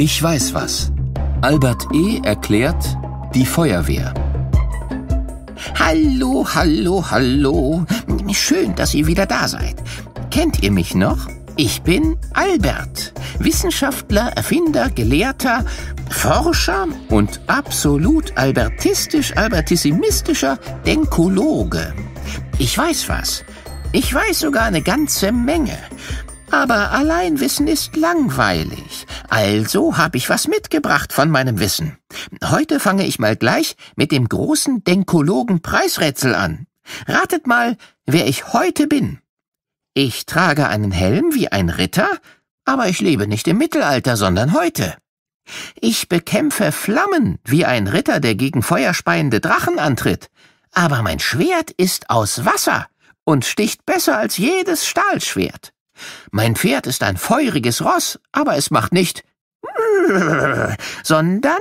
Ich weiß was. Albert E. erklärt die Feuerwehr. Hallo, hallo, hallo. Schön, dass ihr wieder da seid. Kennt ihr mich noch? Ich bin Albert, Wissenschaftler, Erfinder, Gelehrter, Forscher und absolut albertistisch-albertissimistischer Denkologe. Ich weiß was. Ich weiß sogar eine ganze Menge. Aber Alleinwissen ist langweilig. Also habe ich was mitgebracht von meinem Wissen. Heute fange ich mal gleich mit dem großen Denkologen-Preisrätsel an. Ratet mal, wer ich heute bin. Ich trage einen Helm wie ein Ritter, aber ich lebe nicht im Mittelalter, sondern heute. Ich bekämpfe Flammen wie ein Ritter, der gegen feuerspeiende Drachen antritt, aber mein Schwert ist aus Wasser und sticht besser als jedes Stahlschwert. Mein Pferd ist ein feuriges Ross, aber es macht nicht sondern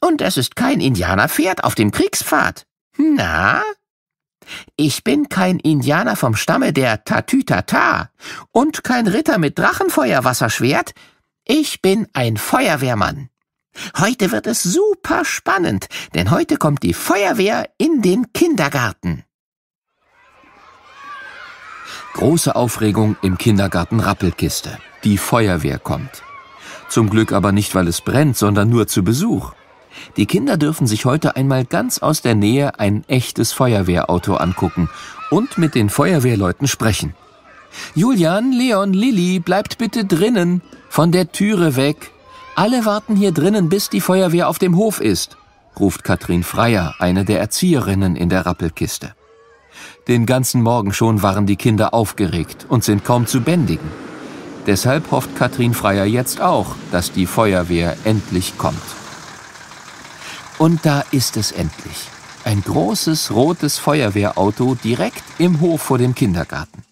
und es ist kein Indianerpferd auf dem Kriegspfad. Na? Ich bin kein Indianer vom Stamme der Tatütata und kein Ritter mit Drachenfeuerwasserschwert. Ich bin ein Feuerwehrmann. Heute wird es super spannend, denn heute kommt die Feuerwehr in den Kindergarten. Große Aufregung im Kindergarten Rappelkiste. Die Feuerwehr kommt. Zum Glück aber nicht, weil es brennt, sondern nur zu Besuch. Die Kinder dürfen sich heute einmal ganz aus der Nähe ein echtes Feuerwehrauto angucken und mit den Feuerwehrleuten sprechen. Julian, Leon, Lilly, bleibt bitte drinnen, von der Türe weg. Alle warten hier drinnen, bis die Feuerwehr auf dem Hof ist, ruft Katrin Freier, eine der Erzieherinnen in der Rappelkiste. Den ganzen Morgen schon waren die Kinder aufgeregt und sind kaum zu bändigen. Deshalb hofft Katrin Freier jetzt auch, dass die Feuerwehr endlich kommt. Und da ist es endlich. Ein großes rotes Feuerwehrauto direkt im Hof vor dem Kindergarten.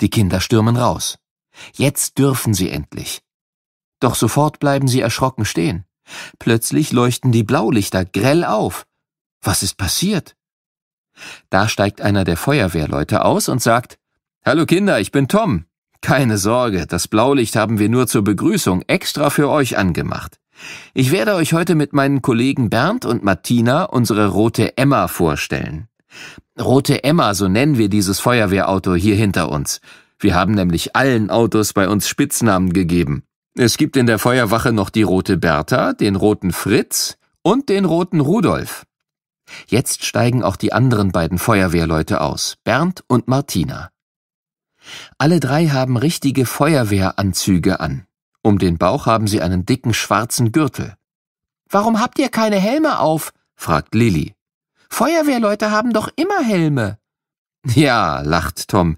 Die Kinder stürmen raus. Jetzt dürfen sie endlich. Doch sofort bleiben sie erschrocken stehen. Plötzlich leuchten die Blaulichter grell auf. Was ist passiert? Da steigt einer der Feuerwehrleute aus und sagt, Hallo Kinder, ich bin Tom. Keine Sorge, das Blaulicht haben wir nur zur Begrüßung extra für euch angemacht. Ich werde euch heute mit meinen Kollegen Bernd und Martina unsere rote Emma vorstellen. Rote Emma, so nennen wir dieses Feuerwehrauto hier hinter uns. Wir haben nämlich allen Autos bei uns Spitznamen gegeben. Es gibt in der Feuerwache noch die rote Bertha, den roten Fritz und den roten Rudolf. Jetzt steigen auch die anderen beiden Feuerwehrleute aus, Bernd und Martina. Alle drei haben richtige Feuerwehranzüge an. Um den Bauch haben sie einen dicken schwarzen Gürtel. Warum habt ihr keine Helme auf? fragt Lilly. Feuerwehrleute haben doch immer Helme. Ja, lacht Tom.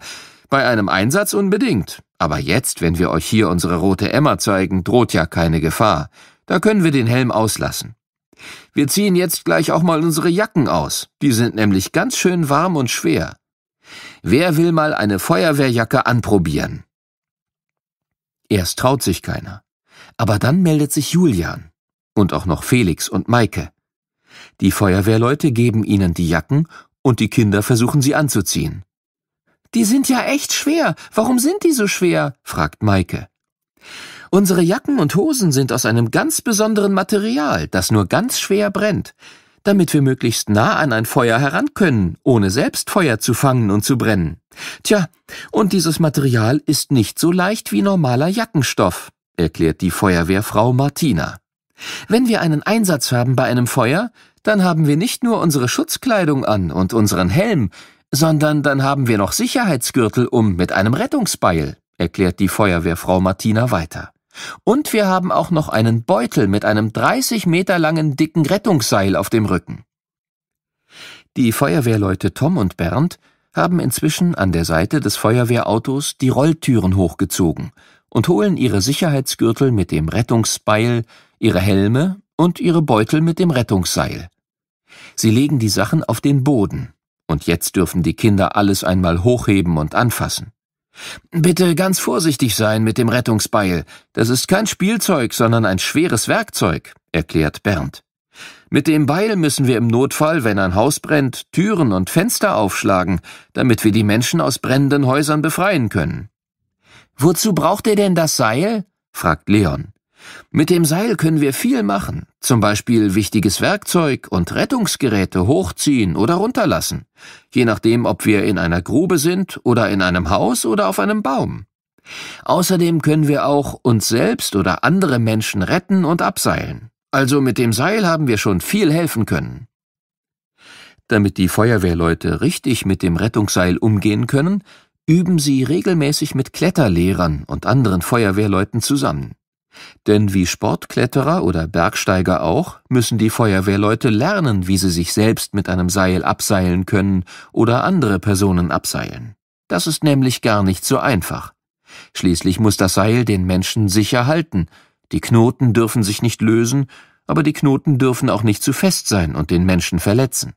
Bei einem Einsatz unbedingt. Aber jetzt, wenn wir euch hier unsere rote Emma zeigen, droht ja keine Gefahr. Da können wir den Helm auslassen. Wir ziehen jetzt gleich auch mal unsere Jacken aus, die sind nämlich ganz schön warm und schwer. Wer will mal eine Feuerwehrjacke anprobieren? Erst traut sich keiner. Aber dann meldet sich Julian. Und auch noch Felix und Maike. Die Feuerwehrleute geben ihnen die Jacken und die Kinder versuchen sie anzuziehen. Die sind ja echt schwer. Warum sind die so schwer? fragt Maike. Unsere Jacken und Hosen sind aus einem ganz besonderen Material, das nur ganz schwer brennt, damit wir möglichst nah an ein Feuer heran können, ohne selbst Feuer zu fangen und zu brennen. Tja, und dieses Material ist nicht so leicht wie normaler Jackenstoff, erklärt die Feuerwehrfrau Martina. Wenn wir einen Einsatz haben bei einem Feuer, dann haben wir nicht nur unsere Schutzkleidung an und unseren Helm, sondern dann haben wir noch Sicherheitsgürtel um mit einem Rettungsbeil, erklärt die Feuerwehrfrau Martina weiter. Und wir haben auch noch einen Beutel mit einem 30 Meter langen dicken Rettungsseil auf dem Rücken. Die Feuerwehrleute Tom und Bernd haben inzwischen an der Seite des Feuerwehrautos die Rolltüren hochgezogen und holen ihre Sicherheitsgürtel mit dem Rettungsbeil, ihre Helme und ihre Beutel mit dem Rettungsseil. Sie legen die Sachen auf den Boden, und jetzt dürfen die Kinder alles einmal hochheben und anfassen. Bitte ganz vorsichtig sein mit dem Rettungsbeil. Das ist kein Spielzeug, sondern ein schweres Werkzeug, erklärt Bernd. Mit dem Beil müssen wir im Notfall, wenn ein Haus brennt, Türen und Fenster aufschlagen, damit wir die Menschen aus brennenden Häusern befreien können. Wozu braucht ihr denn das Seil? fragt Leon. Mit dem Seil können wir viel machen, zum Beispiel wichtiges Werkzeug und Rettungsgeräte hochziehen oder runterlassen, je nachdem, ob wir in einer Grube sind oder in einem Haus oder auf einem Baum. Außerdem können wir auch uns selbst oder andere Menschen retten und abseilen. Also mit dem Seil haben wir schon viel helfen können. Damit die Feuerwehrleute richtig mit dem Rettungsseil umgehen können, üben sie regelmäßig mit Kletterlehrern und anderen Feuerwehrleuten zusammen. Denn wie Sportkletterer oder Bergsteiger auch, müssen die Feuerwehrleute lernen, wie sie sich selbst mit einem Seil abseilen können oder andere Personen abseilen. Das ist nämlich gar nicht so einfach. Schließlich muss das Seil den Menschen sicher halten. Die Knoten dürfen sich nicht lösen, aber die Knoten dürfen auch nicht zu fest sein und den Menschen verletzen.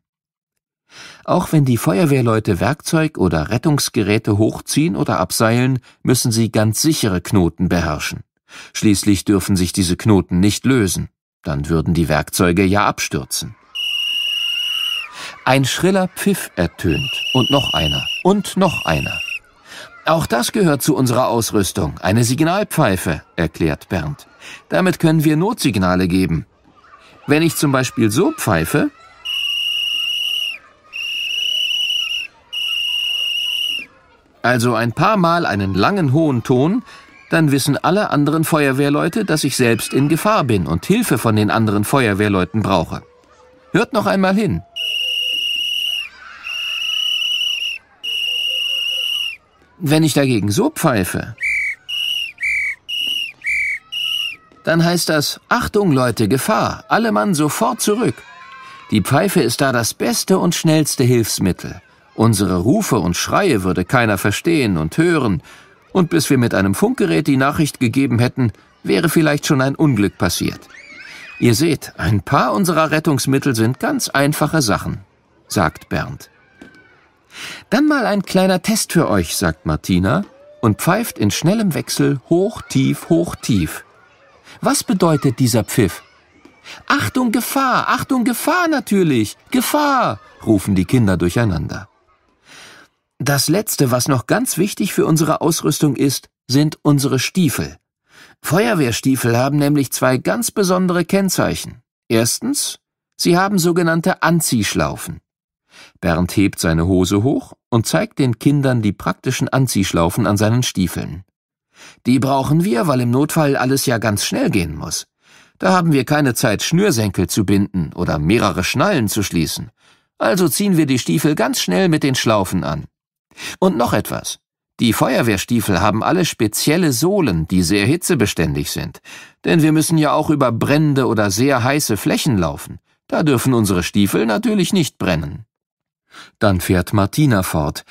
Auch wenn die Feuerwehrleute Werkzeug oder Rettungsgeräte hochziehen oder abseilen, müssen sie ganz sichere Knoten beherrschen. Schließlich dürfen sich diese Knoten nicht lösen, dann würden die Werkzeuge ja abstürzen. Ein schriller Pfiff ertönt und noch einer und noch einer. Auch das gehört zu unserer Ausrüstung, eine Signalpfeife, erklärt Bernd. Damit können wir Notsignale geben. Wenn ich zum Beispiel so pfeife, also ein paar Mal einen langen hohen Ton, dann wissen alle anderen Feuerwehrleute, dass ich selbst in Gefahr bin und Hilfe von den anderen Feuerwehrleuten brauche. Hört noch einmal hin. Wenn ich dagegen so pfeife, dann heißt das, Achtung Leute, Gefahr, alle Mann sofort zurück. Die Pfeife ist da das beste und schnellste Hilfsmittel. Unsere Rufe und Schreie würde keiner verstehen und hören, und bis wir mit einem Funkgerät die Nachricht gegeben hätten, wäre vielleicht schon ein Unglück passiert. Ihr seht, ein paar unserer Rettungsmittel sind ganz einfache Sachen, sagt Bernd. Dann mal ein kleiner Test für euch, sagt Martina und pfeift in schnellem Wechsel hoch, tief, hoch, tief. Was bedeutet dieser Pfiff? Achtung, Gefahr, Achtung, Gefahr natürlich, Gefahr, rufen die Kinder durcheinander. Das Letzte, was noch ganz wichtig für unsere Ausrüstung ist, sind unsere Stiefel. Feuerwehrstiefel haben nämlich zwei ganz besondere Kennzeichen. Erstens, sie haben sogenannte Anziehschlaufen. Bernd hebt seine Hose hoch und zeigt den Kindern die praktischen Anziehschlaufen an seinen Stiefeln. Die brauchen wir, weil im Notfall alles ja ganz schnell gehen muss. Da haben wir keine Zeit, Schnürsenkel zu binden oder mehrere Schnallen zu schließen. Also ziehen wir die Stiefel ganz schnell mit den Schlaufen an. Und noch etwas. Die Feuerwehrstiefel haben alle spezielle Sohlen, die sehr hitzebeständig sind. Denn wir müssen ja auch über brennende oder sehr heiße Flächen laufen. Da dürfen unsere Stiefel natürlich nicht brennen. Dann fährt Martina fort.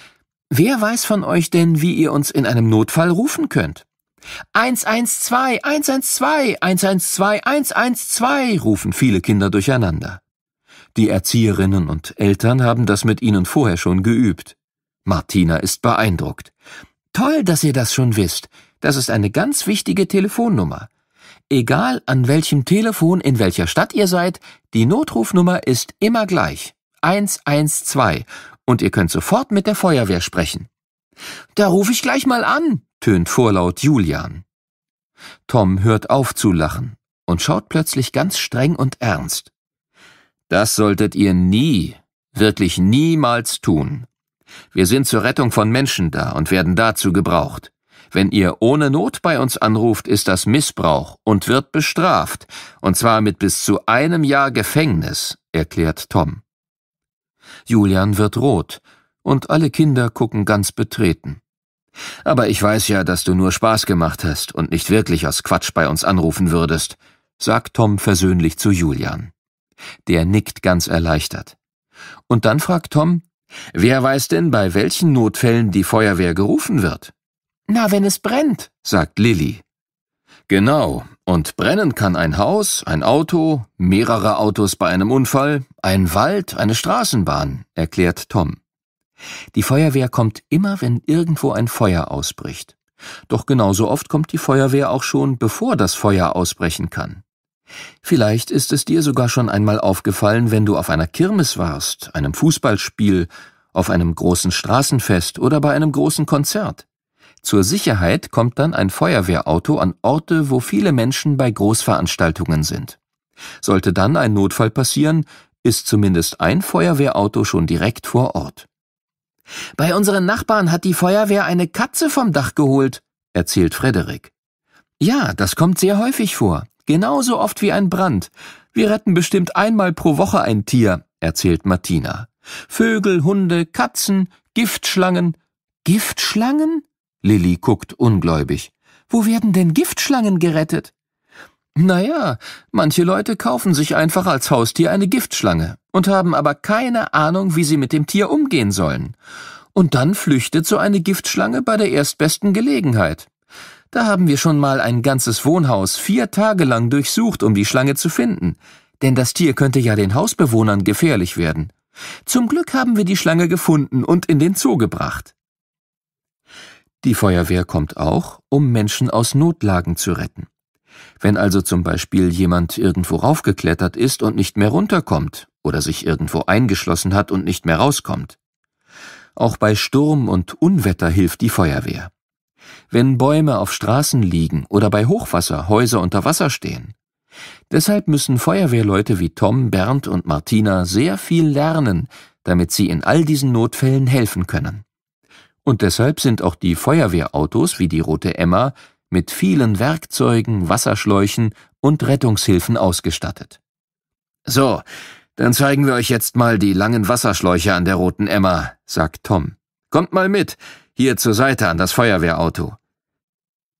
Wer weiß von euch denn, wie ihr uns in einem Notfall rufen könnt? 112, 112, 112, 112 rufen viele Kinder durcheinander. Die Erzieherinnen und Eltern haben das mit ihnen vorher schon geübt. Martina ist beeindruckt. Toll, dass ihr das schon wisst. Das ist eine ganz wichtige Telefonnummer. Egal an welchem Telefon in welcher Stadt ihr seid, die Notrufnummer ist immer gleich. 112 und ihr könnt sofort mit der Feuerwehr sprechen. Da rufe ich gleich mal an, tönt vorlaut Julian. Tom hört auf zu lachen und schaut plötzlich ganz streng und ernst. Das solltet ihr nie, wirklich niemals tun. Wir sind zur Rettung von Menschen da und werden dazu gebraucht. Wenn ihr ohne Not bei uns anruft, ist das Missbrauch und wird bestraft, und zwar mit bis zu einem Jahr Gefängnis, erklärt Tom. Julian wird rot, und alle Kinder gucken ganz betreten. Aber ich weiß ja, dass du nur Spaß gemacht hast und nicht wirklich aus Quatsch bei uns anrufen würdest, sagt Tom versöhnlich zu Julian. Der nickt ganz erleichtert. Und dann fragt Tom, Wer weiß denn, bei welchen Notfällen die Feuerwehr gerufen wird? Na, wenn es brennt, sagt Lilly. Genau, und brennen kann ein Haus, ein Auto, mehrere Autos bei einem Unfall, ein Wald, eine Straßenbahn, erklärt Tom. Die Feuerwehr kommt immer, wenn irgendwo ein Feuer ausbricht. Doch genauso oft kommt die Feuerwehr auch schon, bevor das Feuer ausbrechen kann. Vielleicht ist es dir sogar schon einmal aufgefallen, wenn du auf einer Kirmes warst, einem Fußballspiel, auf einem großen Straßenfest oder bei einem großen Konzert. Zur Sicherheit kommt dann ein Feuerwehrauto an Orte, wo viele Menschen bei Großveranstaltungen sind. Sollte dann ein Notfall passieren, ist zumindest ein Feuerwehrauto schon direkt vor Ort. Bei unseren Nachbarn hat die Feuerwehr eine Katze vom Dach geholt, erzählt Frederik. Ja, das kommt sehr häufig vor. Genauso oft wie ein Brand. Wir retten bestimmt einmal pro Woche ein Tier, erzählt Martina. Vögel, Hunde, Katzen, Giftschlangen. Giftschlangen? Lilly guckt ungläubig. Wo werden denn Giftschlangen gerettet? Naja, manche Leute kaufen sich einfach als Haustier eine Giftschlange und haben aber keine Ahnung, wie sie mit dem Tier umgehen sollen. Und dann flüchtet so eine Giftschlange bei der erstbesten Gelegenheit. Da haben wir schon mal ein ganzes Wohnhaus vier Tage lang durchsucht, um die Schlange zu finden, denn das Tier könnte ja den Hausbewohnern gefährlich werden. Zum Glück haben wir die Schlange gefunden und in den Zoo gebracht. Die Feuerwehr kommt auch, um Menschen aus Notlagen zu retten. Wenn also zum Beispiel jemand irgendwo raufgeklettert ist und nicht mehr runterkommt oder sich irgendwo eingeschlossen hat und nicht mehr rauskommt. Auch bei Sturm und Unwetter hilft die Feuerwehr wenn Bäume auf Straßen liegen oder bei Hochwasser Häuser unter Wasser stehen. Deshalb müssen Feuerwehrleute wie Tom, Bernd und Martina sehr viel lernen, damit sie in all diesen Notfällen helfen können. Und deshalb sind auch die Feuerwehrautos wie die Rote Emma mit vielen Werkzeugen, Wasserschläuchen und Rettungshilfen ausgestattet. So, dann zeigen wir euch jetzt mal die langen Wasserschläuche an der Roten Emma, sagt Tom. Kommt mal mit, hier zur Seite an das Feuerwehrauto.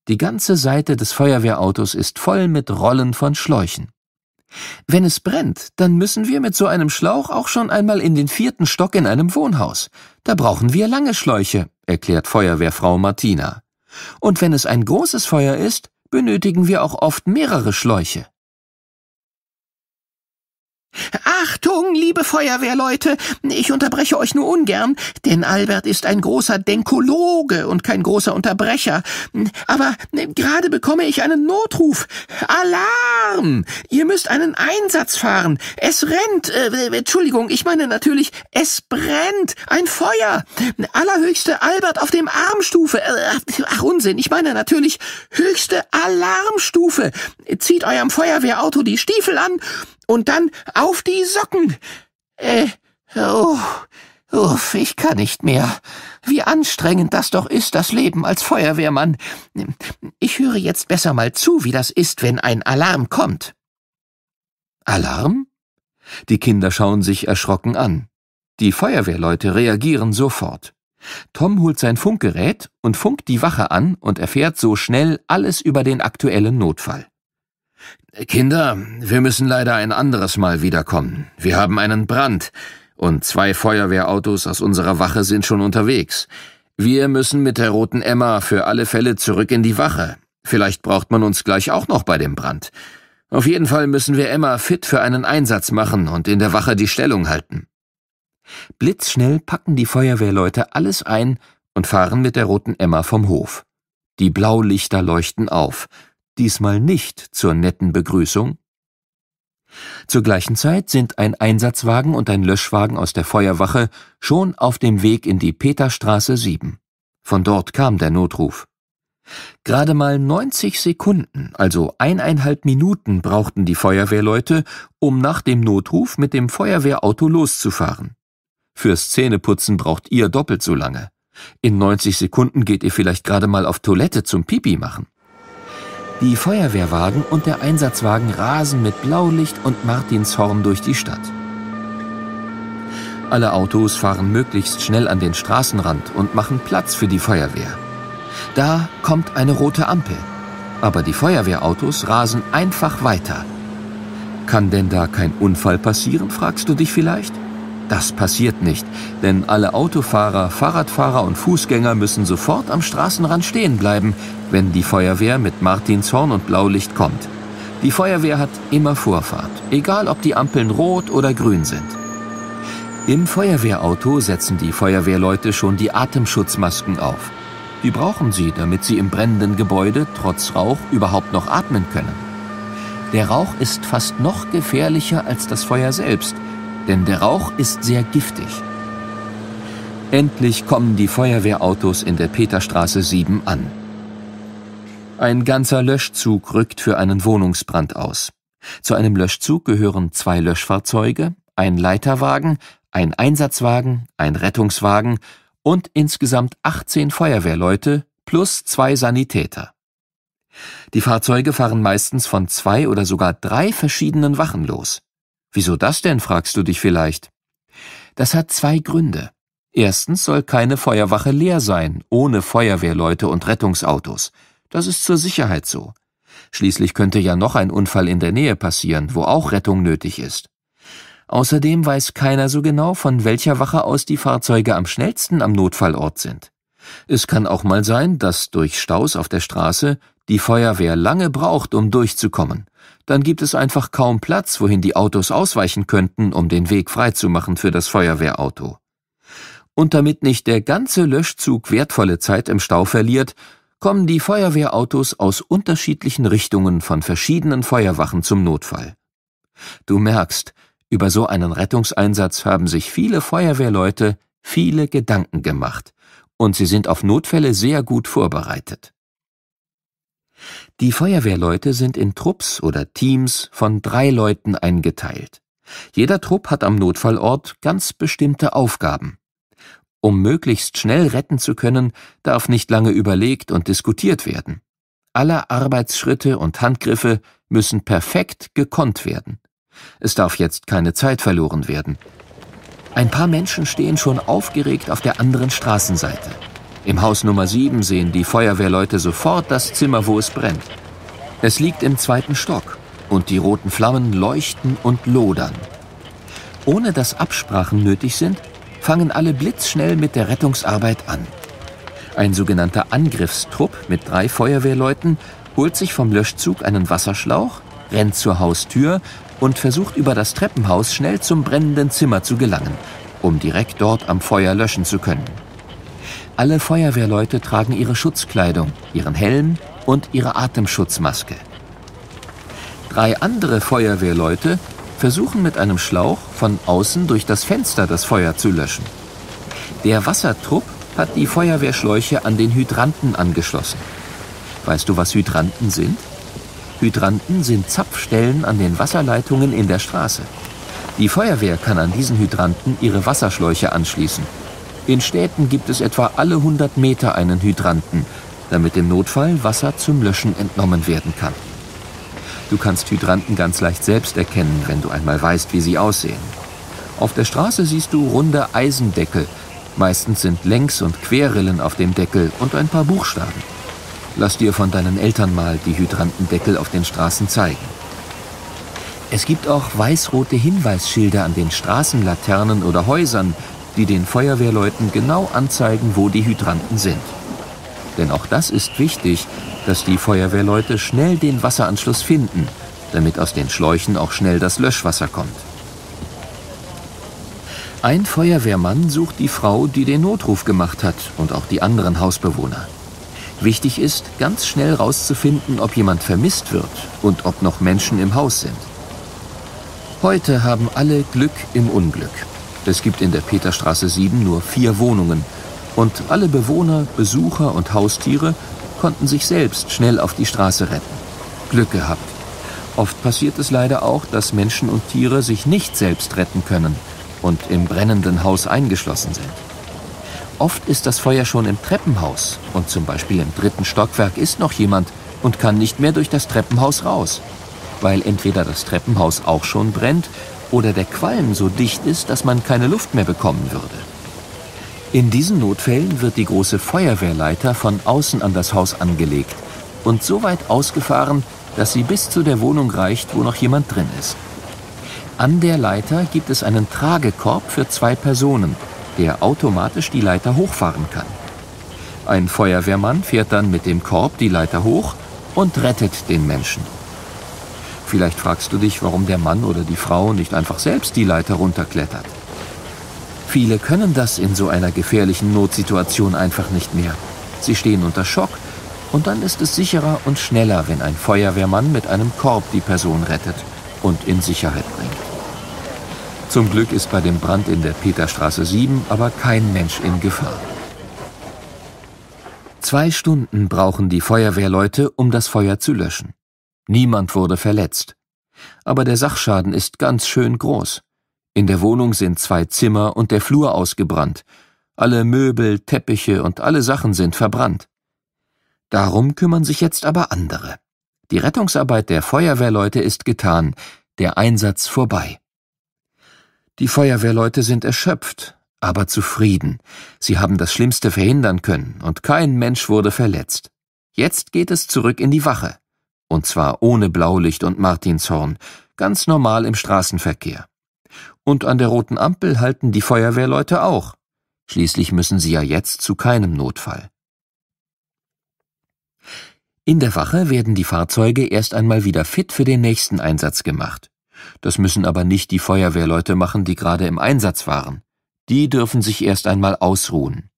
Die ganze Seite des Feuerwehrautos ist voll mit Rollen von Schläuchen. Wenn es brennt, dann müssen wir mit so einem Schlauch auch schon einmal in den vierten Stock in einem Wohnhaus. Da brauchen wir lange Schläuche, erklärt Feuerwehrfrau Martina. Und wenn es ein großes Feuer ist, benötigen wir auch oft mehrere Schläuche. Achtung, liebe Feuerwehrleute, ich unterbreche euch nur ungern, denn Albert ist ein großer Denkologe und kein großer Unterbrecher. Aber gerade bekomme ich einen Notruf. Alarm! Ihr müsst einen Einsatz fahren. Es rennt. Äh, Entschuldigung, ich meine natürlich, es brennt. Ein Feuer. Allerhöchste Albert auf dem Armstufe. Äh, ach Unsinn, ich meine natürlich höchste Alarmstufe. Zieht eurem Feuerwehrauto die Stiefel an und dann auf die Socken. Äh, oh, uff, ich kann nicht mehr. Wie anstrengend das doch ist, das Leben als Feuerwehrmann. Ich höre jetzt besser mal zu, wie das ist, wenn ein Alarm kommt. Alarm? Die Kinder schauen sich erschrocken an. Die Feuerwehrleute reagieren sofort. Tom holt sein Funkgerät und funkt die Wache an und erfährt so schnell alles über den aktuellen Notfall. Kinder, wir müssen leider ein anderes Mal wiederkommen. Wir haben einen Brand und zwei Feuerwehrautos aus unserer Wache sind schon unterwegs. Wir müssen mit der roten Emma für alle Fälle zurück in die Wache. Vielleicht braucht man uns gleich auch noch bei dem Brand. Auf jeden Fall müssen wir Emma fit für einen Einsatz machen und in der Wache die Stellung halten. Blitzschnell packen die Feuerwehrleute alles ein und fahren mit der roten Emma vom Hof. Die Blaulichter leuchten auf diesmal nicht zur netten Begrüßung? Zur gleichen Zeit sind ein Einsatzwagen und ein Löschwagen aus der Feuerwache schon auf dem Weg in die Peterstraße 7. Von dort kam der Notruf. Gerade mal 90 Sekunden, also eineinhalb Minuten brauchten die Feuerwehrleute, um nach dem Notruf mit dem Feuerwehrauto loszufahren. Fürs Zähneputzen braucht ihr doppelt so lange. In 90 Sekunden geht ihr vielleicht gerade mal auf Toilette zum Pipi machen. Die Feuerwehrwagen und der Einsatzwagen rasen mit Blaulicht und Martinshorn durch die Stadt. Alle Autos fahren möglichst schnell an den Straßenrand und machen Platz für die Feuerwehr. Da kommt eine rote Ampel. Aber die Feuerwehrautos rasen einfach weiter. Kann denn da kein Unfall passieren, fragst du dich vielleicht? Das passiert nicht, denn alle Autofahrer, Fahrradfahrer und Fußgänger müssen sofort am Straßenrand stehen bleiben, wenn die Feuerwehr mit Martinshorn und Blaulicht kommt. Die Feuerwehr hat immer Vorfahrt, egal ob die Ampeln rot oder grün sind. Im Feuerwehrauto setzen die Feuerwehrleute schon die Atemschutzmasken auf. Die brauchen sie, damit sie im brennenden Gebäude trotz Rauch überhaupt noch atmen können. Der Rauch ist fast noch gefährlicher als das Feuer selbst – denn der Rauch ist sehr giftig. Endlich kommen die Feuerwehrautos in der Peterstraße 7 an. Ein ganzer Löschzug rückt für einen Wohnungsbrand aus. Zu einem Löschzug gehören zwei Löschfahrzeuge, ein Leiterwagen, ein Einsatzwagen, ein Rettungswagen und insgesamt 18 Feuerwehrleute plus zwei Sanitäter. Die Fahrzeuge fahren meistens von zwei oder sogar drei verschiedenen Wachen los. Wieso das denn, fragst du dich vielleicht? Das hat zwei Gründe. Erstens soll keine Feuerwache leer sein, ohne Feuerwehrleute und Rettungsautos. Das ist zur Sicherheit so. Schließlich könnte ja noch ein Unfall in der Nähe passieren, wo auch Rettung nötig ist. Außerdem weiß keiner so genau, von welcher Wache aus die Fahrzeuge am schnellsten am Notfallort sind. Es kann auch mal sein, dass durch Staus auf der Straße die Feuerwehr lange braucht, um durchzukommen dann gibt es einfach kaum Platz, wohin die Autos ausweichen könnten, um den Weg freizumachen für das Feuerwehrauto. Und damit nicht der ganze Löschzug wertvolle Zeit im Stau verliert, kommen die Feuerwehrautos aus unterschiedlichen Richtungen von verschiedenen Feuerwachen zum Notfall. Du merkst, über so einen Rettungseinsatz haben sich viele Feuerwehrleute viele Gedanken gemacht, und sie sind auf Notfälle sehr gut vorbereitet. Die Feuerwehrleute sind in Trupps oder Teams von drei Leuten eingeteilt. Jeder Trupp hat am Notfallort ganz bestimmte Aufgaben. Um möglichst schnell retten zu können, darf nicht lange überlegt und diskutiert werden. Alle Arbeitsschritte und Handgriffe müssen perfekt gekonnt werden. Es darf jetzt keine Zeit verloren werden. Ein paar Menschen stehen schon aufgeregt auf der anderen Straßenseite. Im Haus Nummer 7 sehen die Feuerwehrleute sofort das Zimmer, wo es brennt. Es liegt im zweiten Stock und die roten Flammen leuchten und lodern. Ohne dass Absprachen nötig sind, fangen alle blitzschnell mit der Rettungsarbeit an. Ein sogenannter Angriffstrupp mit drei Feuerwehrleuten holt sich vom Löschzug einen Wasserschlauch, rennt zur Haustür und versucht über das Treppenhaus schnell zum brennenden Zimmer zu gelangen, um direkt dort am Feuer löschen zu können. Alle Feuerwehrleute tragen ihre Schutzkleidung, ihren Helm und ihre Atemschutzmaske. Drei andere Feuerwehrleute versuchen mit einem Schlauch von außen durch das Fenster das Feuer zu löschen. Der Wassertrupp hat die Feuerwehrschläuche an den Hydranten angeschlossen. Weißt du, was Hydranten sind? Hydranten sind Zapfstellen an den Wasserleitungen in der Straße. Die Feuerwehr kann an diesen Hydranten ihre Wasserschläuche anschließen. In Städten gibt es etwa alle 100 Meter einen Hydranten, damit im Notfall Wasser zum Löschen entnommen werden kann. Du kannst Hydranten ganz leicht selbst erkennen, wenn du einmal weißt, wie sie aussehen. Auf der Straße siehst du runde Eisendeckel. Meistens sind Längs- und Querrillen auf dem Deckel und ein paar Buchstaben. Lass dir von deinen Eltern mal die Hydrantendeckel auf den Straßen zeigen. Es gibt auch weiß-rote Hinweisschilder an den Straßenlaternen oder Häusern, die den Feuerwehrleuten genau anzeigen, wo die Hydranten sind. Denn auch das ist wichtig, dass die Feuerwehrleute schnell den Wasseranschluss finden, damit aus den Schläuchen auch schnell das Löschwasser kommt. Ein Feuerwehrmann sucht die Frau, die den Notruf gemacht hat und auch die anderen Hausbewohner. Wichtig ist, ganz schnell rauszufinden, ob jemand vermisst wird und ob noch Menschen im Haus sind. Heute haben alle Glück im Unglück. Es gibt in der Peterstraße 7 nur vier Wohnungen. Und alle Bewohner, Besucher und Haustiere konnten sich selbst schnell auf die Straße retten. Glück gehabt. Oft passiert es leider auch, dass Menschen und Tiere sich nicht selbst retten können und im brennenden Haus eingeschlossen sind. Oft ist das Feuer schon im Treppenhaus und zum Beispiel im dritten Stockwerk ist noch jemand und kann nicht mehr durch das Treppenhaus raus, weil entweder das Treppenhaus auch schon brennt oder der Qualm so dicht ist, dass man keine Luft mehr bekommen würde. In diesen Notfällen wird die große Feuerwehrleiter von außen an das Haus angelegt und so weit ausgefahren, dass sie bis zu der Wohnung reicht, wo noch jemand drin ist. An der Leiter gibt es einen Tragekorb für zwei Personen, der automatisch die Leiter hochfahren kann. Ein Feuerwehrmann fährt dann mit dem Korb die Leiter hoch und rettet den Menschen. Vielleicht fragst du dich, warum der Mann oder die Frau nicht einfach selbst die Leiter runterklettert. Viele können das in so einer gefährlichen Notsituation einfach nicht mehr. Sie stehen unter Schock und dann ist es sicherer und schneller, wenn ein Feuerwehrmann mit einem Korb die Person rettet und in Sicherheit bringt. Zum Glück ist bei dem Brand in der Peterstraße 7 aber kein Mensch in Gefahr. Zwei Stunden brauchen die Feuerwehrleute, um das Feuer zu löschen. Niemand wurde verletzt. Aber der Sachschaden ist ganz schön groß. In der Wohnung sind zwei Zimmer und der Flur ausgebrannt. Alle Möbel, Teppiche und alle Sachen sind verbrannt. Darum kümmern sich jetzt aber andere. Die Rettungsarbeit der Feuerwehrleute ist getan, der Einsatz vorbei. Die Feuerwehrleute sind erschöpft, aber zufrieden. Sie haben das Schlimmste verhindern können und kein Mensch wurde verletzt. Jetzt geht es zurück in die Wache. Und zwar ohne Blaulicht und Martinshorn, ganz normal im Straßenverkehr. Und an der roten Ampel halten die Feuerwehrleute auch. Schließlich müssen sie ja jetzt zu keinem Notfall. In der Wache werden die Fahrzeuge erst einmal wieder fit für den nächsten Einsatz gemacht. Das müssen aber nicht die Feuerwehrleute machen, die gerade im Einsatz waren. Die dürfen sich erst einmal ausruhen.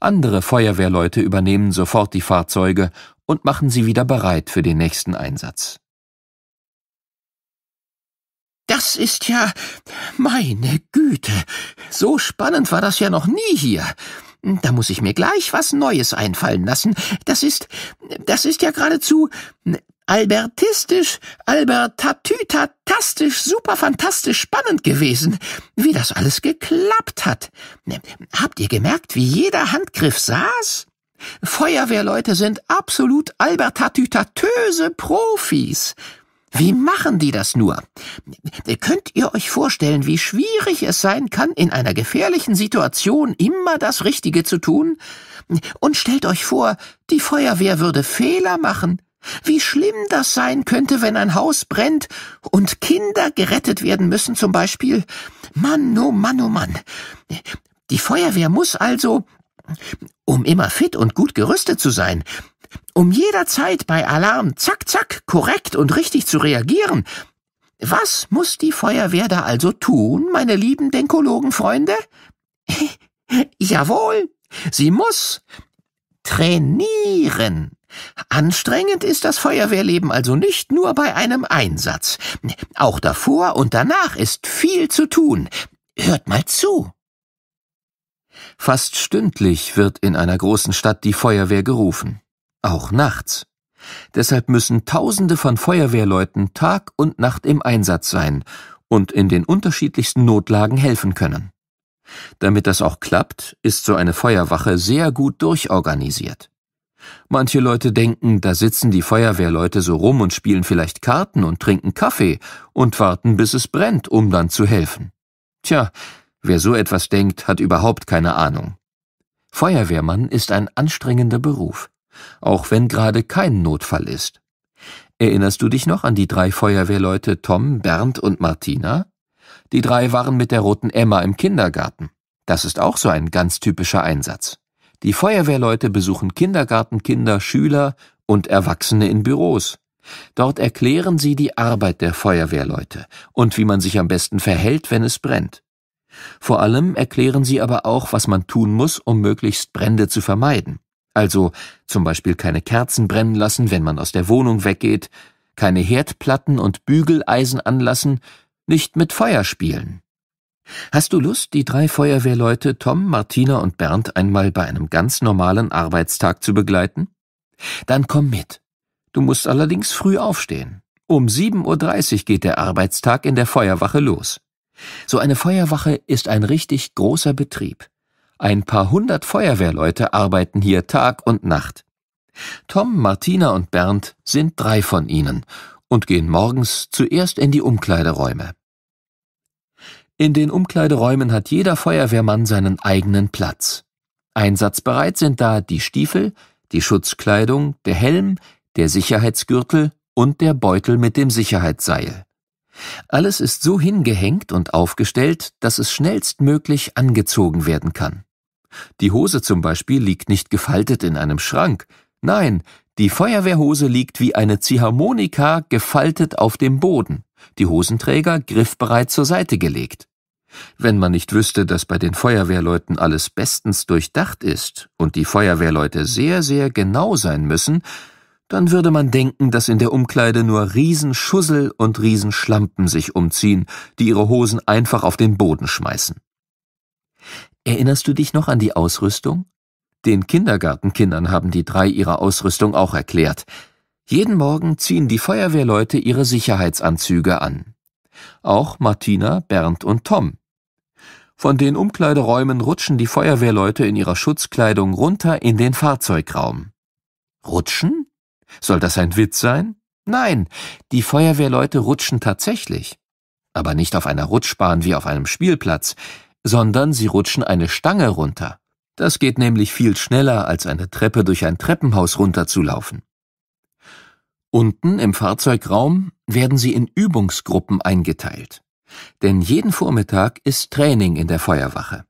Andere Feuerwehrleute übernehmen sofort die Fahrzeuge und machen sie wieder bereit für den nächsten Einsatz. Das ist ja meine Güte. So spannend war das ja noch nie hier. Da muss ich mir gleich was Neues einfallen lassen. Das ist das ist ja geradezu albertistisch, albertatütatastisch, superfantastisch spannend gewesen, wie das alles geklappt hat. Habt ihr gemerkt, wie jeder Handgriff saß? Feuerwehrleute sind absolut albertatütatöse Profis. Wie machen die das nur? Könnt ihr euch vorstellen, wie schwierig es sein kann, in einer gefährlichen Situation immer das Richtige zu tun? Und stellt euch vor, die Feuerwehr würde Fehler machen. Wie schlimm das sein könnte, wenn ein Haus brennt und Kinder gerettet werden müssen zum Beispiel. Mann, oh Mann, oh Mann. Die Feuerwehr muss also um immer fit und gut gerüstet zu sein, um jederzeit bei Alarm zack, zack, korrekt und richtig zu reagieren. Was muss die Feuerwehr da also tun, meine lieben Denkologenfreunde? Jawohl, sie muss trainieren. Anstrengend ist das Feuerwehrleben also nicht nur bei einem Einsatz. Auch davor und danach ist viel zu tun. Hört mal zu. Fast stündlich wird in einer großen Stadt die Feuerwehr gerufen, auch nachts. Deshalb müssen Tausende von Feuerwehrleuten Tag und Nacht im Einsatz sein und in den unterschiedlichsten Notlagen helfen können. Damit das auch klappt, ist so eine Feuerwache sehr gut durchorganisiert. Manche Leute denken, da sitzen die Feuerwehrleute so rum und spielen vielleicht Karten und trinken Kaffee und warten, bis es brennt, um dann zu helfen. Tja, Wer so etwas denkt, hat überhaupt keine Ahnung. Feuerwehrmann ist ein anstrengender Beruf, auch wenn gerade kein Notfall ist. Erinnerst du dich noch an die drei Feuerwehrleute Tom, Bernd und Martina? Die drei waren mit der roten Emma im Kindergarten. Das ist auch so ein ganz typischer Einsatz. Die Feuerwehrleute besuchen Kindergartenkinder, Schüler und Erwachsene in Büros. Dort erklären sie die Arbeit der Feuerwehrleute und wie man sich am besten verhält, wenn es brennt. Vor allem erklären sie aber auch, was man tun muss, um möglichst Brände zu vermeiden. Also zum Beispiel keine Kerzen brennen lassen, wenn man aus der Wohnung weggeht, keine Herdplatten und Bügeleisen anlassen, nicht mit Feuer spielen. Hast du Lust, die drei Feuerwehrleute Tom, Martina und Bernd einmal bei einem ganz normalen Arbeitstag zu begleiten? Dann komm mit. Du musst allerdings früh aufstehen. Um 7.30 Uhr geht der Arbeitstag in der Feuerwache los. So eine Feuerwache ist ein richtig großer Betrieb. Ein paar hundert Feuerwehrleute arbeiten hier Tag und Nacht. Tom, Martina und Bernd sind drei von ihnen und gehen morgens zuerst in die Umkleideräume. In den Umkleideräumen hat jeder Feuerwehrmann seinen eigenen Platz. Einsatzbereit sind da die Stiefel, die Schutzkleidung, der Helm, der Sicherheitsgürtel und der Beutel mit dem Sicherheitsseil. Alles ist so hingehängt und aufgestellt, dass es schnellstmöglich angezogen werden kann. Die Hose zum Beispiel liegt nicht gefaltet in einem Schrank. Nein, die Feuerwehrhose liegt wie eine Ziehharmonika gefaltet auf dem Boden, die Hosenträger griffbereit zur Seite gelegt. Wenn man nicht wüsste, dass bei den Feuerwehrleuten alles bestens durchdacht ist und die Feuerwehrleute sehr, sehr genau sein müssen, dann würde man denken, dass in der Umkleide nur Riesenschussel und Riesenschlampen sich umziehen, die ihre Hosen einfach auf den Boden schmeißen. Erinnerst du dich noch an die Ausrüstung? Den Kindergartenkindern haben die drei ihre Ausrüstung auch erklärt. Jeden Morgen ziehen die Feuerwehrleute ihre Sicherheitsanzüge an. Auch Martina, Bernd und Tom. Von den Umkleideräumen rutschen die Feuerwehrleute in ihrer Schutzkleidung runter in den Fahrzeugraum. Rutschen? Soll das ein Witz sein? Nein, die Feuerwehrleute rutschen tatsächlich. Aber nicht auf einer Rutschbahn wie auf einem Spielplatz, sondern sie rutschen eine Stange runter. Das geht nämlich viel schneller, als eine Treppe durch ein Treppenhaus runterzulaufen. Unten im Fahrzeugraum werden sie in Übungsgruppen eingeteilt. Denn jeden Vormittag ist Training in der Feuerwache.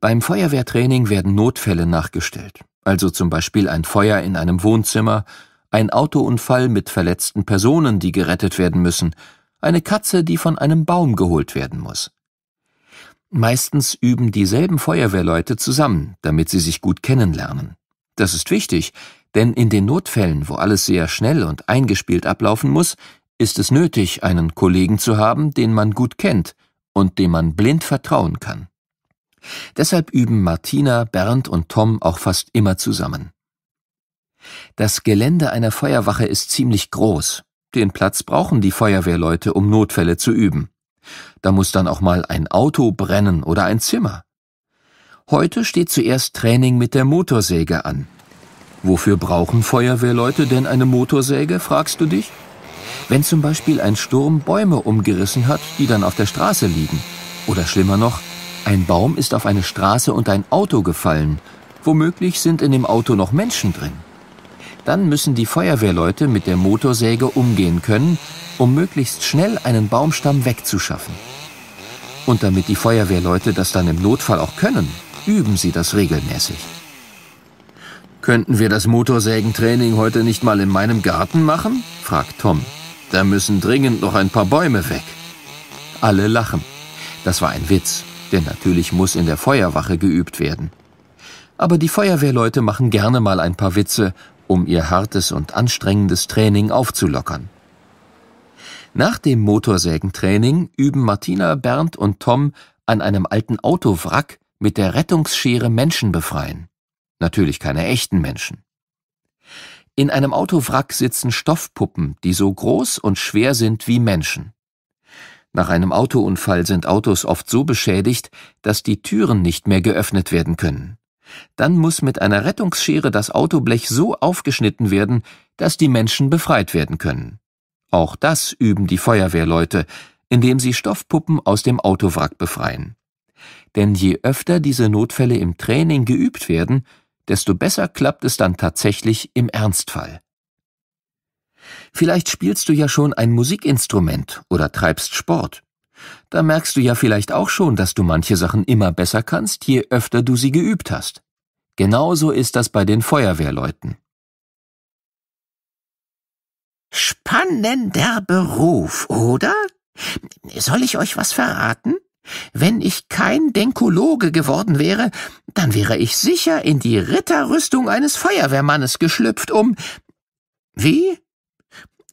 Beim Feuerwehrtraining werden Notfälle nachgestellt also zum Beispiel ein Feuer in einem Wohnzimmer, ein Autounfall mit verletzten Personen, die gerettet werden müssen, eine Katze, die von einem Baum geholt werden muss. Meistens üben dieselben Feuerwehrleute zusammen, damit sie sich gut kennenlernen. Das ist wichtig, denn in den Notfällen, wo alles sehr schnell und eingespielt ablaufen muss, ist es nötig, einen Kollegen zu haben, den man gut kennt und dem man blind vertrauen kann. Deshalb üben Martina, Bernd und Tom auch fast immer zusammen. Das Gelände einer Feuerwache ist ziemlich groß. Den Platz brauchen die Feuerwehrleute, um Notfälle zu üben. Da muss dann auch mal ein Auto brennen oder ein Zimmer. Heute steht zuerst Training mit der Motorsäge an. Wofür brauchen Feuerwehrleute denn eine Motorsäge, fragst du dich? Wenn zum Beispiel ein Sturm Bäume umgerissen hat, die dann auf der Straße liegen. Oder schlimmer noch, ein Baum ist auf eine Straße und ein Auto gefallen. Womöglich sind in dem Auto noch Menschen drin. Dann müssen die Feuerwehrleute mit der Motorsäge umgehen können, um möglichst schnell einen Baumstamm wegzuschaffen. Und damit die Feuerwehrleute das dann im Notfall auch können, üben sie das regelmäßig. Könnten wir das Motorsägentraining heute nicht mal in meinem Garten machen? fragt Tom. Da müssen dringend noch ein paar Bäume weg. Alle lachen. Das war ein Witz denn natürlich muss in der Feuerwache geübt werden. Aber die Feuerwehrleute machen gerne mal ein paar Witze, um ihr hartes und anstrengendes Training aufzulockern. Nach dem Motorsägentraining üben Martina, Bernd und Tom an einem alten Autowrack mit der Rettungsschere Menschen befreien. Natürlich keine echten Menschen. In einem Autowrack sitzen Stoffpuppen, die so groß und schwer sind wie Menschen. Nach einem Autounfall sind Autos oft so beschädigt, dass die Türen nicht mehr geöffnet werden können. Dann muss mit einer Rettungsschere das Autoblech so aufgeschnitten werden, dass die Menschen befreit werden können. Auch das üben die Feuerwehrleute, indem sie Stoffpuppen aus dem Autowrack befreien. Denn je öfter diese Notfälle im Training geübt werden, desto besser klappt es dann tatsächlich im Ernstfall. Vielleicht spielst du ja schon ein Musikinstrument oder treibst Sport. Da merkst du ja vielleicht auch schon, dass du manche Sachen immer besser kannst, je öfter du sie geübt hast. Genauso ist das bei den Feuerwehrleuten. Spannender Beruf, oder? Soll ich euch was verraten? Wenn ich kein Denkologe geworden wäre, dann wäre ich sicher in die Ritterrüstung eines Feuerwehrmannes geschlüpft, um. Wie?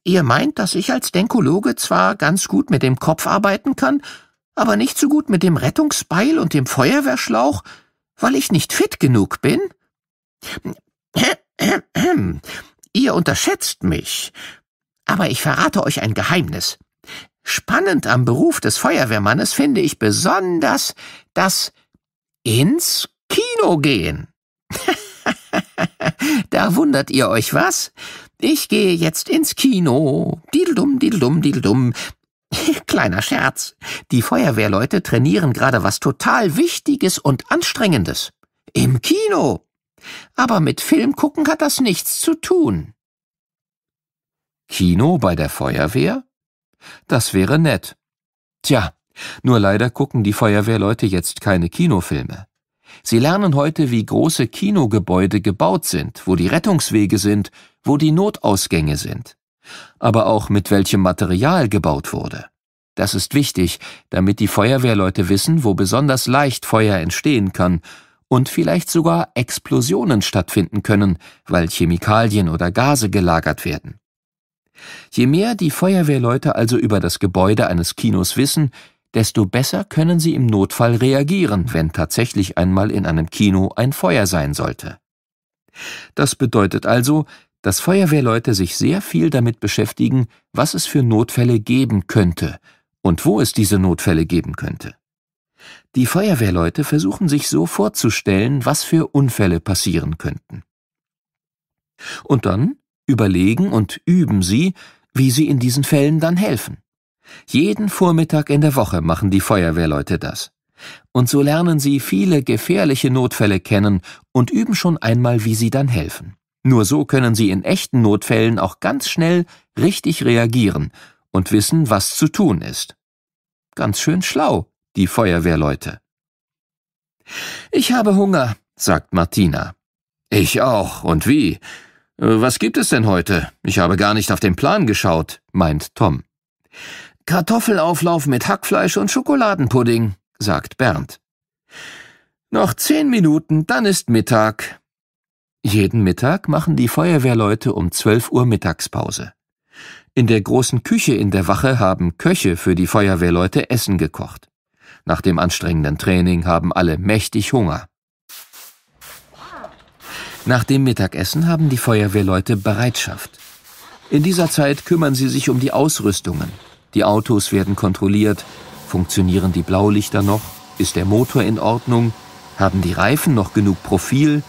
Ihr meint, dass ich als Denkologe zwar ganz gut mit dem Kopf arbeiten kann, aber nicht so gut mit dem Rettungsbeil und dem Feuerwehrschlauch, weil ich nicht fit genug bin? Ihr unterschätzt mich. Aber ich verrate euch ein Geheimnis. Spannend am Beruf des Feuerwehrmannes finde ich besonders das ins Kino gehen. da wundert ihr euch was? Ich gehe jetzt ins Kino. Dideldum, dideldum, dideldum. Kleiner Scherz. Die Feuerwehrleute trainieren gerade was total Wichtiges und Anstrengendes. Im Kino. Aber mit Film gucken hat das nichts zu tun. Kino bei der Feuerwehr? Das wäre nett. Tja, nur leider gucken die Feuerwehrleute jetzt keine Kinofilme. Sie lernen heute, wie große Kinogebäude gebaut sind, wo die Rettungswege sind, wo die Notausgänge sind, aber auch mit welchem Material gebaut wurde. Das ist wichtig, damit die Feuerwehrleute wissen, wo besonders leicht Feuer entstehen kann und vielleicht sogar Explosionen stattfinden können, weil Chemikalien oder Gase gelagert werden. Je mehr die Feuerwehrleute also über das Gebäude eines Kinos wissen, desto besser können sie im Notfall reagieren, wenn tatsächlich einmal in einem Kino ein Feuer sein sollte. Das bedeutet also, dass Feuerwehrleute sich sehr viel damit beschäftigen, was es für Notfälle geben könnte und wo es diese Notfälle geben könnte. Die Feuerwehrleute versuchen sich so vorzustellen, was für Unfälle passieren könnten. Und dann überlegen und üben sie, wie sie in diesen Fällen dann helfen. Jeden Vormittag in der Woche machen die Feuerwehrleute das. Und so lernen sie viele gefährliche Notfälle kennen und üben schon einmal, wie sie dann helfen. Nur so können sie in echten Notfällen auch ganz schnell richtig reagieren und wissen, was zu tun ist. Ganz schön schlau, die Feuerwehrleute. Ich habe Hunger, sagt Martina. Ich auch, und wie? Äh, was gibt es denn heute? Ich habe gar nicht auf den Plan geschaut, meint Tom. Kartoffelauflauf mit Hackfleisch und Schokoladenpudding, sagt Bernd. Noch zehn Minuten, dann ist Mittag. Jeden Mittag machen die Feuerwehrleute um 12 Uhr Mittagspause. In der großen Küche in der Wache haben Köche für die Feuerwehrleute Essen gekocht. Nach dem anstrengenden Training haben alle mächtig Hunger. Nach dem Mittagessen haben die Feuerwehrleute Bereitschaft. In dieser Zeit kümmern sie sich um die Ausrüstungen, die Autos werden kontrolliert. Funktionieren die Blaulichter noch? Ist der Motor in Ordnung? Haben die Reifen noch genug Profil?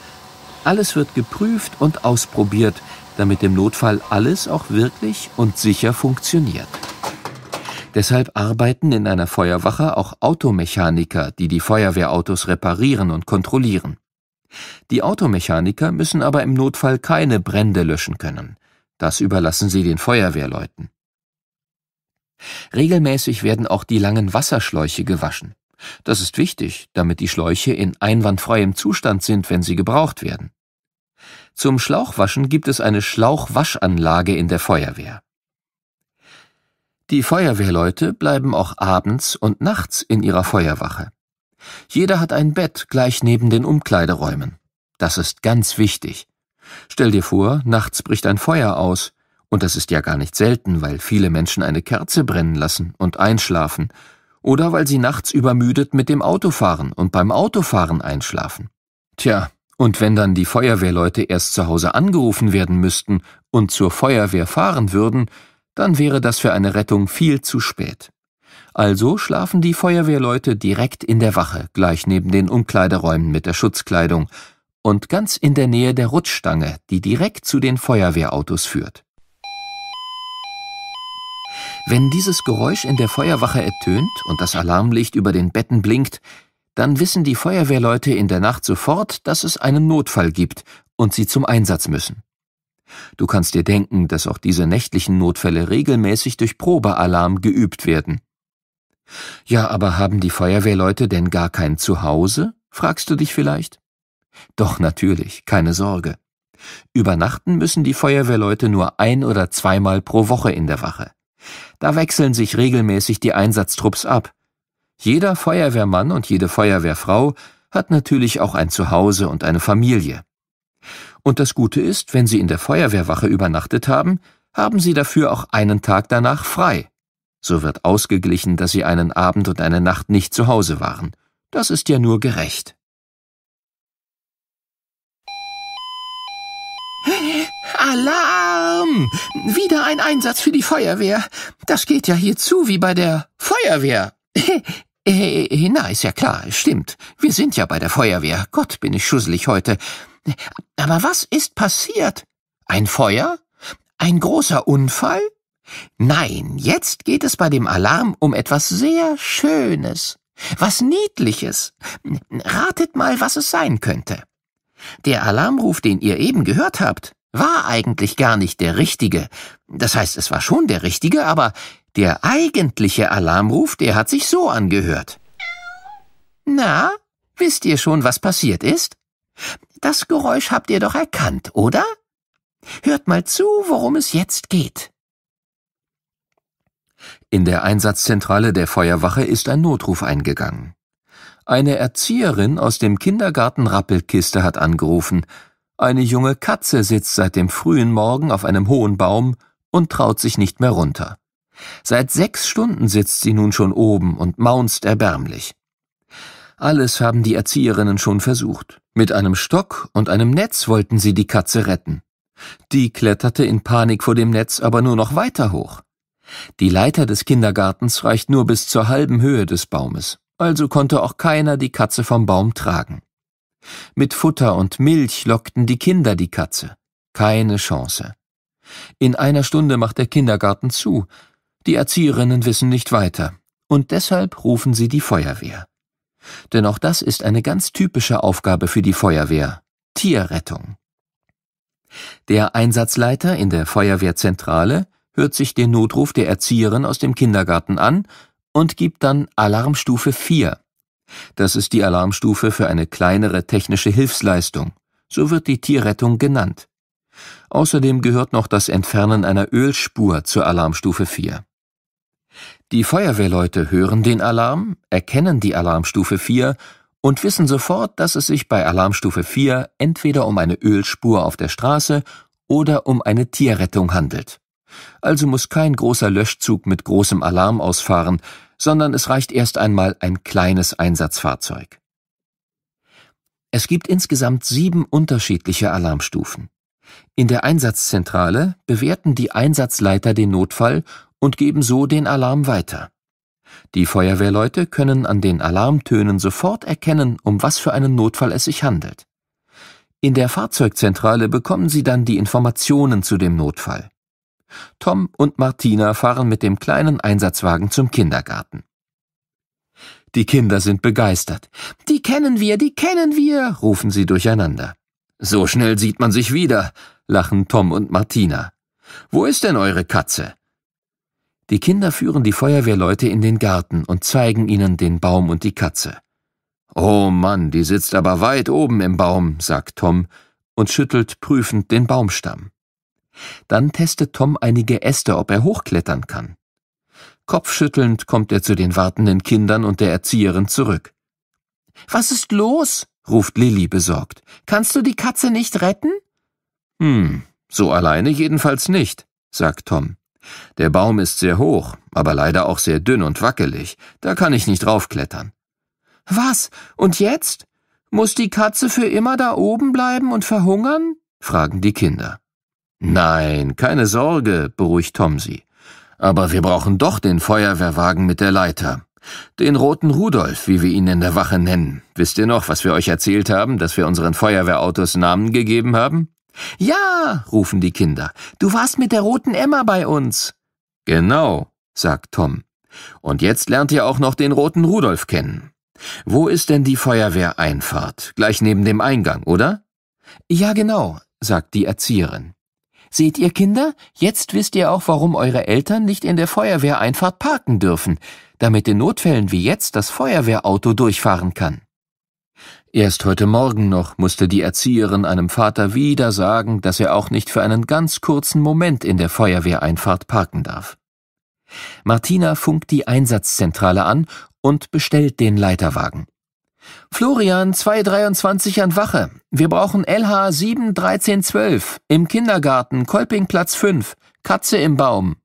Alles wird geprüft und ausprobiert, damit im Notfall alles auch wirklich und sicher funktioniert. Deshalb arbeiten in einer Feuerwache auch Automechaniker, die die Feuerwehrautos reparieren und kontrollieren. Die Automechaniker müssen aber im Notfall keine Brände löschen können. Das überlassen sie den Feuerwehrleuten. Regelmäßig werden auch die langen Wasserschläuche gewaschen. Das ist wichtig, damit die Schläuche in einwandfreiem Zustand sind, wenn sie gebraucht werden. Zum Schlauchwaschen gibt es eine Schlauchwaschanlage in der Feuerwehr. Die Feuerwehrleute bleiben auch abends und nachts in ihrer Feuerwache. Jeder hat ein Bett gleich neben den Umkleideräumen. Das ist ganz wichtig. Stell dir vor, nachts bricht ein Feuer aus, und das ist ja gar nicht selten, weil viele Menschen eine Kerze brennen lassen und einschlafen, oder weil sie nachts übermüdet mit dem Auto fahren und beim Autofahren einschlafen. Tja, und wenn dann die Feuerwehrleute erst zu Hause angerufen werden müssten und zur Feuerwehr fahren würden, dann wäre das für eine Rettung viel zu spät. Also schlafen die Feuerwehrleute direkt in der Wache, gleich neben den Umkleideräumen mit der Schutzkleidung und ganz in der Nähe der Rutschstange, die direkt zu den Feuerwehrautos führt. Wenn dieses Geräusch in der Feuerwache ertönt und das Alarmlicht über den Betten blinkt, dann wissen die Feuerwehrleute in der Nacht sofort, dass es einen Notfall gibt und sie zum Einsatz müssen. Du kannst dir denken, dass auch diese nächtlichen Notfälle regelmäßig durch Probealarm geübt werden. Ja, aber haben die Feuerwehrleute denn gar kein Zuhause? fragst du dich vielleicht? Doch natürlich, keine Sorge. Übernachten müssen die Feuerwehrleute nur ein oder zweimal pro Woche in der Wache. Da wechseln sich regelmäßig die Einsatztrupps ab. Jeder Feuerwehrmann und jede Feuerwehrfrau hat natürlich auch ein Zuhause und eine Familie. Und das Gute ist, wenn Sie in der Feuerwehrwache übernachtet haben, haben Sie dafür auch einen Tag danach frei. So wird ausgeglichen, dass Sie einen Abend und eine Nacht nicht zu Hause waren. Das ist ja nur gerecht. Alarm! Wieder ein Einsatz für die Feuerwehr. Das geht ja hier zu wie bei der Feuerwehr. Äh, äh, na, ist ja klar, stimmt. Wir sind ja bei der Feuerwehr. Gott, bin ich schusselig heute. Aber was ist passiert? Ein Feuer? Ein großer Unfall? Nein, jetzt geht es bei dem Alarm um etwas sehr Schönes, was Niedliches. Ratet mal, was es sein könnte. Der Alarmruf, den ihr eben gehört habt, war eigentlich gar nicht der richtige. Das heißt, es war schon der richtige, aber der eigentliche Alarmruf, der hat sich so angehört. Na, wisst ihr schon, was passiert ist? Das Geräusch habt ihr doch erkannt, oder? Hört mal zu, worum es jetzt geht. In der Einsatzzentrale der Feuerwache ist ein Notruf eingegangen. Eine Erzieherin aus dem Kindergarten Rappelkiste hat angerufen, eine junge Katze sitzt seit dem frühen Morgen auf einem hohen Baum und traut sich nicht mehr runter. Seit sechs Stunden sitzt sie nun schon oben und maunzt erbärmlich. Alles haben die Erzieherinnen schon versucht. Mit einem Stock und einem Netz wollten sie die Katze retten. Die kletterte in Panik vor dem Netz aber nur noch weiter hoch. Die Leiter des Kindergartens reicht nur bis zur halben Höhe des Baumes, also konnte auch keiner die Katze vom Baum tragen. Mit Futter und Milch lockten die Kinder die Katze. Keine Chance. In einer Stunde macht der Kindergarten zu. Die Erzieherinnen wissen nicht weiter. Und deshalb rufen sie die Feuerwehr. Denn auch das ist eine ganz typische Aufgabe für die Feuerwehr. Tierrettung. Der Einsatzleiter in der Feuerwehrzentrale hört sich den Notruf der Erzieherin aus dem Kindergarten an und gibt dann Alarmstufe 4, das ist die Alarmstufe für eine kleinere technische Hilfsleistung. So wird die Tierrettung genannt. Außerdem gehört noch das Entfernen einer Ölspur zur Alarmstufe 4. Die Feuerwehrleute hören den Alarm, erkennen die Alarmstufe 4 und wissen sofort, dass es sich bei Alarmstufe 4 entweder um eine Ölspur auf der Straße oder um eine Tierrettung handelt. Also muss kein großer Löschzug mit großem Alarm ausfahren, sondern es reicht erst einmal ein kleines Einsatzfahrzeug. Es gibt insgesamt sieben unterschiedliche Alarmstufen. In der Einsatzzentrale bewerten die Einsatzleiter den Notfall und geben so den Alarm weiter. Die Feuerwehrleute können an den Alarmtönen sofort erkennen, um was für einen Notfall es sich handelt. In der Fahrzeugzentrale bekommen sie dann die Informationen zu dem Notfall. Tom und Martina fahren mit dem kleinen Einsatzwagen zum Kindergarten. Die Kinder sind begeistert. Die kennen wir, die kennen wir, rufen sie durcheinander. So schnell sieht man sich wieder, lachen Tom und Martina. Wo ist denn eure Katze? Die Kinder führen die Feuerwehrleute in den Garten und zeigen ihnen den Baum und die Katze. Oh Mann, die sitzt aber weit oben im Baum, sagt Tom und schüttelt prüfend den Baumstamm. Dann testet Tom einige Äste, ob er hochklettern kann. Kopfschüttelnd kommt er zu den wartenden Kindern und der Erzieherin zurück. Was ist los? ruft Lilly besorgt. Kannst du die Katze nicht retten? Hm, so alleine jedenfalls nicht, sagt Tom. Der Baum ist sehr hoch, aber leider auch sehr dünn und wackelig. Da kann ich nicht raufklettern. Was? Und jetzt? Muss die Katze für immer da oben bleiben und verhungern? fragen die Kinder. Nein, keine Sorge, beruhigt Tom sie. Aber wir brauchen doch den Feuerwehrwagen mit der Leiter. Den roten Rudolf, wie wir ihn in der Wache nennen. Wisst ihr noch, was wir euch erzählt haben, dass wir unseren Feuerwehrautos Namen gegeben haben? Ja, rufen die Kinder. Du warst mit der roten Emma bei uns. Genau, sagt Tom. Und jetzt lernt ihr auch noch den roten Rudolf kennen. Wo ist denn die Feuerwehreinfahrt? Gleich neben dem Eingang, oder? Ja, genau, sagt die Erzieherin. Seht ihr, Kinder, jetzt wisst ihr auch, warum eure Eltern nicht in der Feuerwehreinfahrt parken dürfen, damit in Notfällen wie jetzt das Feuerwehrauto durchfahren kann. Erst heute Morgen noch musste die Erzieherin einem Vater wieder sagen, dass er auch nicht für einen ganz kurzen Moment in der Feuerwehreinfahrt parken darf. Martina funkt die Einsatzzentrale an und bestellt den Leiterwagen. Florian 223 an Wache. Wir brauchen LH 71312 im Kindergarten, Kolpingplatz 5, Katze im Baum.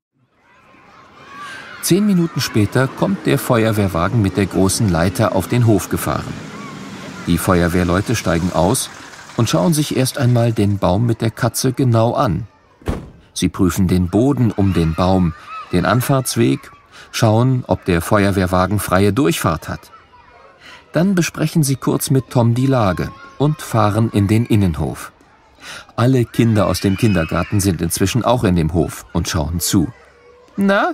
Zehn Minuten später kommt der Feuerwehrwagen mit der großen Leiter auf den Hof gefahren. Die Feuerwehrleute steigen aus und schauen sich erst einmal den Baum mit der Katze genau an. Sie prüfen den Boden um den Baum, den Anfahrtsweg, schauen, ob der Feuerwehrwagen freie Durchfahrt hat. Dann besprechen sie kurz mit Tom die Lage und fahren in den Innenhof. Alle Kinder aus dem Kindergarten sind inzwischen auch in dem Hof und schauen zu. Na,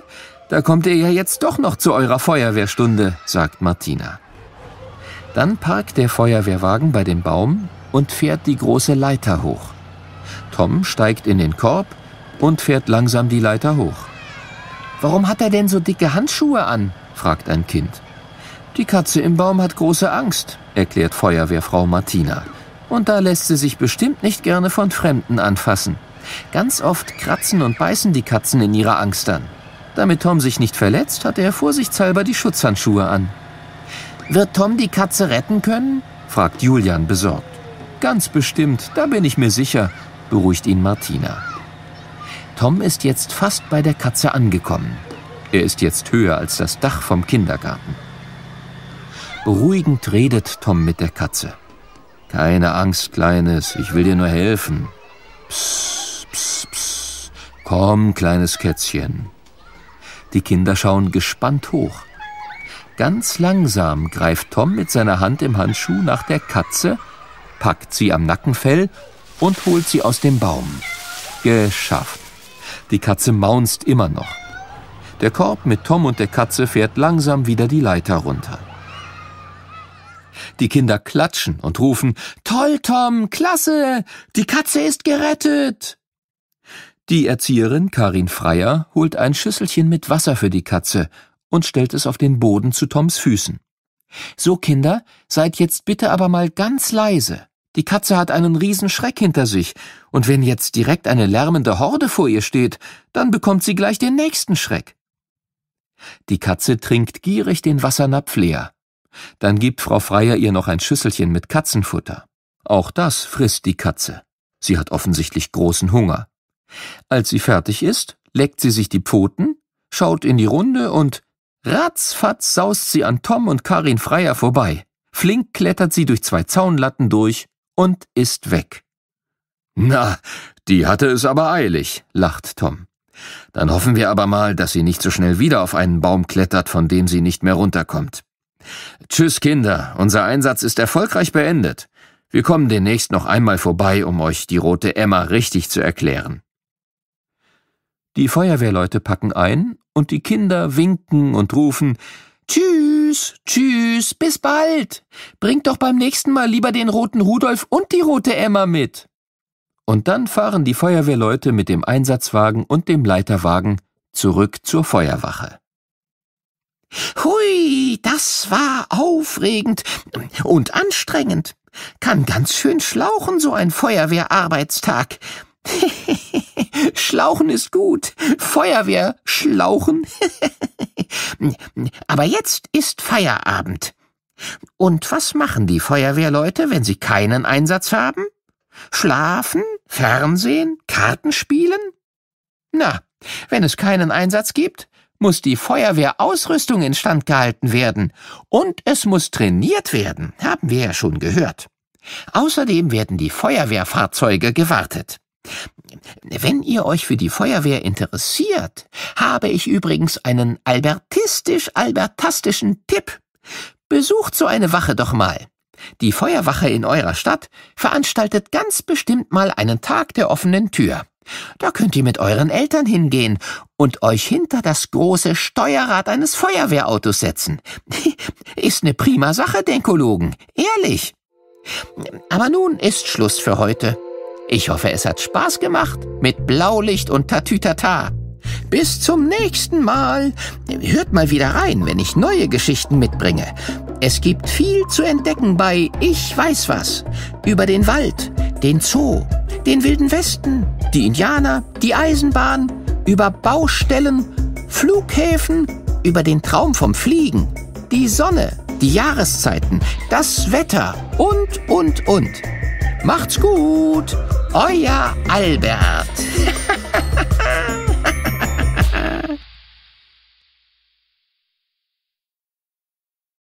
da kommt ihr ja jetzt doch noch zu eurer Feuerwehrstunde, sagt Martina. Dann parkt der Feuerwehrwagen bei dem Baum und fährt die große Leiter hoch. Tom steigt in den Korb und fährt langsam die Leiter hoch. Warum hat er denn so dicke Handschuhe an? fragt ein Kind. Die Katze im Baum hat große Angst, erklärt Feuerwehrfrau Martina. Und da lässt sie sich bestimmt nicht gerne von Fremden anfassen. Ganz oft kratzen und beißen die Katzen in ihrer Angst an. Damit Tom sich nicht verletzt, hat er vorsichtshalber die Schutzhandschuhe an. Wird Tom die Katze retten können? fragt Julian besorgt. Ganz bestimmt, da bin ich mir sicher, beruhigt ihn Martina. Tom ist jetzt fast bei der Katze angekommen. Er ist jetzt höher als das Dach vom Kindergarten. Beruhigend redet Tom mit der Katze. Keine Angst, Kleines, ich will dir nur helfen. Psst, psst, psst. Komm, kleines Kätzchen. Die Kinder schauen gespannt hoch. Ganz langsam greift Tom mit seiner Hand im Handschuh nach der Katze, packt sie am Nackenfell und holt sie aus dem Baum. Geschafft. Die Katze maunzt immer noch. Der Korb mit Tom und der Katze fährt langsam wieder die Leiter runter. Die Kinder klatschen und rufen Toll, Tom, klasse, die Katze ist gerettet. Die Erzieherin Karin Freier holt ein Schüsselchen mit Wasser für die Katze und stellt es auf den Boden zu Toms Füßen. So, Kinder, seid jetzt bitte aber mal ganz leise. Die Katze hat einen Riesenschreck hinter sich, und wenn jetzt direkt eine lärmende Horde vor ihr steht, dann bekommt sie gleich den nächsten Schreck. Die Katze trinkt gierig den Wassernapf leer. Dann gibt Frau Freier ihr noch ein Schüsselchen mit Katzenfutter. Auch das frisst die Katze. Sie hat offensichtlich großen Hunger. Als sie fertig ist, leckt sie sich die Pfoten, schaut in die Runde und ratzfatz saust sie an Tom und Karin Freier vorbei. Flink klettert sie durch zwei Zaunlatten durch und ist weg. Na, die hatte es aber eilig, lacht Tom. Dann hoffen wir aber mal, dass sie nicht so schnell wieder auf einen Baum klettert, von dem sie nicht mehr runterkommt. Tschüss, Kinder, unser Einsatz ist erfolgreich beendet. Wir kommen demnächst noch einmal vorbei, um euch die rote Emma richtig zu erklären. Die Feuerwehrleute packen ein und die Kinder winken und rufen Tschüss, tschüss, bis bald. Bringt doch beim nächsten Mal lieber den roten Rudolf und die rote Emma mit. Und dann fahren die Feuerwehrleute mit dem Einsatzwagen und dem Leiterwagen zurück zur Feuerwache. Hui, das war aufregend und anstrengend. Kann ganz schön schlauchen, so ein Feuerwehrarbeitstag. schlauchen ist gut. Feuerwehr schlauchen. Aber jetzt ist Feierabend. Und was machen die Feuerwehrleute, wenn sie keinen Einsatz haben? Schlafen, Fernsehen, Karten spielen? Na, wenn es keinen Einsatz gibt, muss die Feuerwehrausrüstung instand gehalten werden und es muss trainiert werden, haben wir ja schon gehört. Außerdem werden die Feuerwehrfahrzeuge gewartet. Wenn ihr euch für die Feuerwehr interessiert, habe ich übrigens einen albertistisch-albertastischen Tipp. Besucht so eine Wache doch mal. Die Feuerwache in eurer Stadt veranstaltet ganz bestimmt mal einen Tag der offenen Tür. Da könnt ihr mit euren Eltern hingehen und euch hinter das große Steuerrad eines Feuerwehrautos setzen. Ist ne prima Sache, Denkologen. Ehrlich. Aber nun ist Schluss für heute. Ich hoffe, es hat Spaß gemacht mit Blaulicht und Tatütata. Bis zum nächsten Mal. Hört mal wieder rein, wenn ich neue Geschichten mitbringe. Es gibt viel zu entdecken bei Ich weiß was. Über den Wald, den Zoo, den Wilden Westen, die Indianer, die Eisenbahn, über Baustellen, Flughäfen, über den Traum vom Fliegen, die Sonne, die Jahreszeiten, das Wetter und, und, und. Macht's gut, euer Albert.